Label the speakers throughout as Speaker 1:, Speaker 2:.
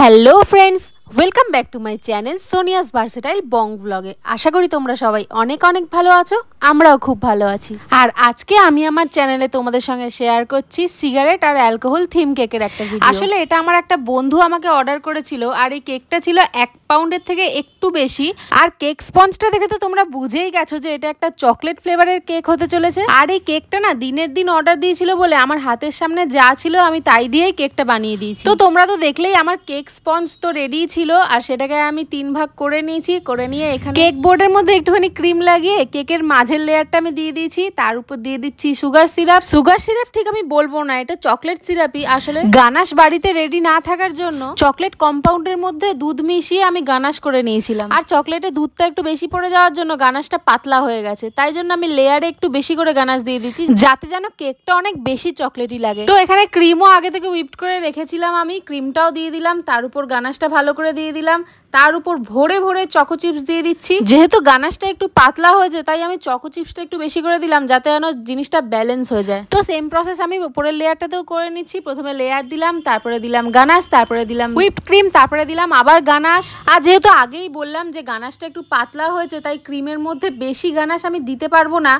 Speaker 1: hello friends welcome back to my channel Sonia's versatile bong ব্লগে আশা করি তোমরা সবাই অনেক অনেক ভালো আছো আমরাও খুব ভালো আছি আর আজকে আমি আমার চ্যানেলে তোমাদের সঙ্গে শেয়ার করছি সিগারেট আর অ্যালকোহল থিম কেকের একটা আসলে এটা আমার একটা বন্ধু আমাকে অর্ডার করেছিল আর এই কেকটা ছিল এক পাউন্ডের থেকে একটু বেশি আর কেক স্পঞ্জটা দেখে তো তোমরা বুঝেই গেছো যে এটা একটা চকলেট ফ্লেভারের কেক হতে চলেছে আর এই কেকটা না দিনের দিন অর্ডার দিয়েছিল বলে আমার হাতের সামনে যা ছিল আমি তাই দিয়েই কেকটা বানিয়ে দিয়েছি তো তোমরা তো দেখলেই আমার কেক স্পঞ্জ তো রেডি ছিল আর সেটাকে আমি তিন ভাগ করে নিয়েছি করে নিয়ে এখানে কেক বোর্ডের মধ্যে একটুখানি ক্রিম লাগিয়ে কেকের মাঝের লেয়ারটা আমি দিয়ে দিয়েছি তার উপর দিয়ে দিচ্ছি সুগার সিরাপ সুগার সিরাপ ঠিক আমি বলবো না এটা চকলেট সিরাপই আসলে গানাস বাড়িতে রেডি না থাকার জন্য চকলেট কম্পাউন্ডের মধ্যে দুধ মিশিয়ে আমি আমি গানাশ করে নিয়েছিলাম আর চকলেটে দুধটা একটু বেশি পড়ে যাওয়ার জন্য গানাশটা পাতলা হয়ে গেছে তাই জন্য আমি লেয়ারে একটু বেশি করে গানাশ দিয়ে দিচ্ছি যাতে যেন কেকটা অনেক বেশি চকলেটই লাগে তো এখানে ক্রিমও আগে থেকে উইপ করে রেখেছিলাম আমি ক্রিমটাও দিয়ে দিলাম তার উপর গানাশটা ভালো করে দিয়ে দিলাম তার উপর ভোরে ভরে চকো চিপস দিয়ে দিচ্ছি যেহেতু গানাসটা একটু পাতলা হয়েছে তাই আমি চকো চিপসটা একটু বেশি করে দিলাম যাতে যেন জিনিসটা ব্যালেন্স হয়ে যায় তো সেম প্রসেস আমি উপরের লেয়ারটাতেও করে নিচ্ছি প্রথমে লেয়ার দিলাম তারপরে দিলাম গানাস তারপরে দিলাম হুইপ ক্রিম তারপরে দিলাম আবার গানাশ আর যেহেতু আগেই বললাম যে গানাসটা একটু পাতলা হয়েছে তাই ক্রিমের মধ্যে বেশি গানাস আমি দিতে পারবো না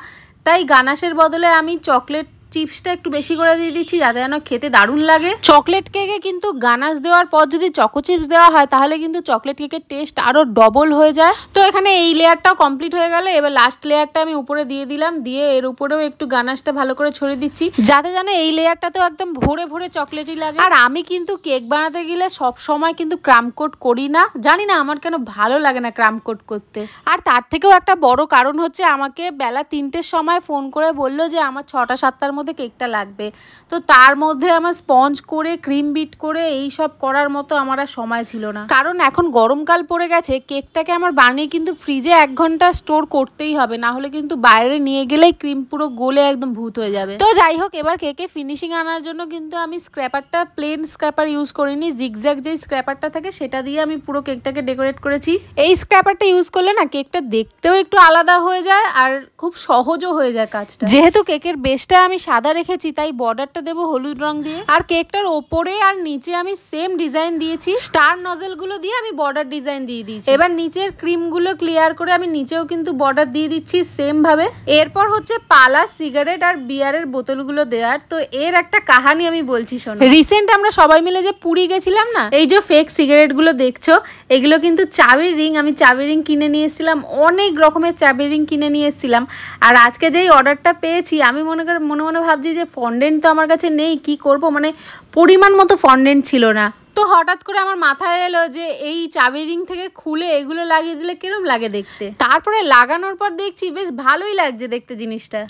Speaker 1: তাই গানাসের বদলে আমি চকলেট চিপসটা একটু বেশি করে দিয়ে দিচ্ছি যাতে যেন খেতে দারুণ লাগে চকলেট কেকে কিন্তু গানাস দেওয়ার পর যদি চকো চিপস দেওয়া হয় তাহলে কিন্তু চকলেট কেকের টেস্ট আরও ডবল হয়ে যায় তো এখানে এই লেয়ারটাও কমপ্লিট হয়ে গেল এবার লাস্ট লেয়ারটা আমি উপরে দিয়ে দিলাম দিয়ে এর উপরেও একটু গানাসটা ভালো করে ছড়িয়ে দিচ্ছি যাতে যেন এই লেয়ারটাতেও একদম ভরে ভরে চকলেটই লাগে আর আমি কিন্তু কেক বানাতে গেলে সব সময় কিন্তু কোট করি না জানি না আমার কেন ভালো লাগে না কোট করতে আর তার থেকেও একটা বড় কারণ হচ্ছে আমাকে বেলা তিনটের সময় ফোন করে বললো যে আমার ছটা সাতটার মধ্যে কেকটা লাগবে তো তার মধ্যে আমার স্পঞ্জ করে ক্রিম বিট করে এই সব করার মতো আমার আর সময় ছিল না কারণ এখন গরমকাল পড়ে গেছে কেকটাকে আমার বানিয়ে কিন্তু ফ্রিজে এক ঘন্টা স্টোর করতেই হবে না হলে কিন্তু বাইরে নিয়ে গেলে ক্রিম পুরো গলে একদম ভূত হয়ে যাবে তো যাই হোক এবার কেকে ফিনিশিং আনার জন্য কিন্তু আমি স্ক্র্যাপারটা প্লেন স্ক্র্যাপার ইউজ করিনি জিগজ্যাগ যে স্ক্র্যাপারটা থাকে সেটা দিয়ে আমি পুরো কেকটাকে ডেকোরেট করেছি এই স্ক্র্যাপারটা ইউজ করলে না কেকটা দেখতেও একটু আলাদা হয়ে যায় আর খুব সহজও হয়ে যায় কাজটা যেহেতু কেকের বেসটা আমি সাদা রেখেছি তাই বর্ডারটা দেবো হলুদ রং দিয়ে আর কেকটার ওপরে আর নিচে আমি সেম ডিজাইন দিয়েছি স্টার নজেলগুলো দিয়ে আমি বর্ডার ডিজাইন দিয়ে দিয়েছি এবার নিচের ক্রিমগুলো ক্লিয়ার করে আমি নিচেও কিন্তু বর্ডার দিয়ে দিচ্ছি সেম ভাবে এরপর হচ্ছে পালা সিগারেট আর বিয়ারের বোতলগুলো দেওয়ার তো এর একটা কাহানি আমি বলছি শোনো রিসেন্ট আমরা সবাই মিলে যে পুরী গেছিলাম না এই যে ফেক সিগারেটগুলো দেখছো এগুলো কিন্তু চাবির রিং আমি চাবির রিং কিনে নিয়ে এসেছিলাম অনেক রকমের চাবির রিং কিনে নিয়ে এসেছিলাম আর আজকে যেই অর্ডারটা পেয়েছি আমি মনে করে মনে মনে ভাবছি যে ফন্ডেন্ট তো আমার কাছে নেই কি করব মানে পরিমাণ মতো ফন্ডেন্ট ছিল না তো হঠাৎ করে আমার মাথায় এলো যে এই চাবি রিং থেকে খুলে এগুলো লাগিয়ে দিলে কিরম লাগে দেখতে তারপরে লাগানোর পর দেখছি বেশ ভালোই লাগছে দেখতে জিনিসটা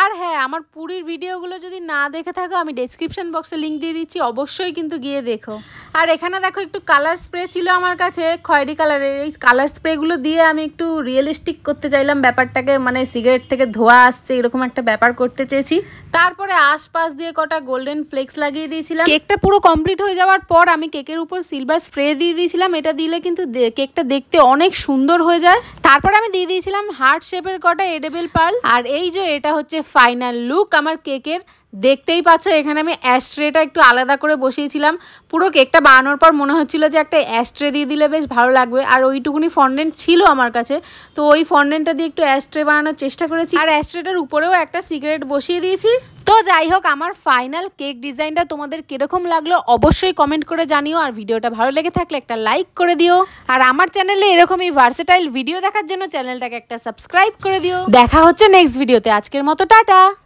Speaker 1: আর হ্যাঁ আমার পুরীর ভিডিওগুলো যদি না দেখে থাকো আমি ডেসক্রিপশন বক্সে লিঙ্ক দিয়ে দিচ্ছি অবশ্যই কিন্তু গিয়ে দেখো আর এখানে দেখো একটু কালার স্প্রে ছিল আমার কাছে খয়েরি কালারের এই কালার স্প্রেগুলো দিয়ে আমি একটু রিয়েলিস্টিক করতে চাইলাম ব্যাপারটাকে মানে সিগারেট থেকে ধোয়া আসছে এরকম একটা ব্যাপার করতে চেয়েছি তারপরে আশপাশ দিয়ে কটা গোল্ডেন ফ্লেক্স লাগিয়ে দিয়েছিলাম কেকটা পুরো কমপ্লিট হয়ে যাওয়ার পর আমি আমি কেকের উপর সিলভার স্প্রে দিয়ে দিয়েছিলাম এটা দিলে কিন্তু কেকটা দেখতে অনেক সুন্দর হয়ে যায় তারপর আমি দিয়ে দিয়েছিলাম হার্ট শেপের কটা এডেবেল পাল আর এই যে এটা হচ্ছে ফাইনাল লুক আমার কেকের দেখতেই পাচ্ছ এখানে আমি অ্যাস্ট্রেটা একটু আলাদা করে বসিয়েছিলাম পুরো কেকটা বানানোর পর মনে হচ্ছিল যে একটা অ্যাস্ট্রে দিয়ে দিলে বেশ ভালো লাগবে আর ওইটুকুনি ফন্ডেন্ট ছিল আমার কাছে তো ওই ফন্ডেন্টটা দিয়ে একটু অ্যাস্ট্রে বানানোর চেষ্টা করেছি আর অ্যাস্ট্রেটার উপরেও একটা সিগারেট বসিয়ে দিয়েছি তো যাই হোক আমার ফাইনাল কেক ডিজাইনটা তোমাদের কীরকম লাগলো অবশ্যই কমেন্ট করে জানিও আর ভিডিওটা ভালো লেগে থাকলে একটা লাইক করে দিও আর আমার চ্যানেলে এরকমই ভার্সেটাইল ভিডিও দেখার জন্য চ্যানেলটাকে একটা সাবস্ক্রাইব করে দিও দেখা হচ্ছে নেক্সট ভিডিওতে আজকের মতো টাটা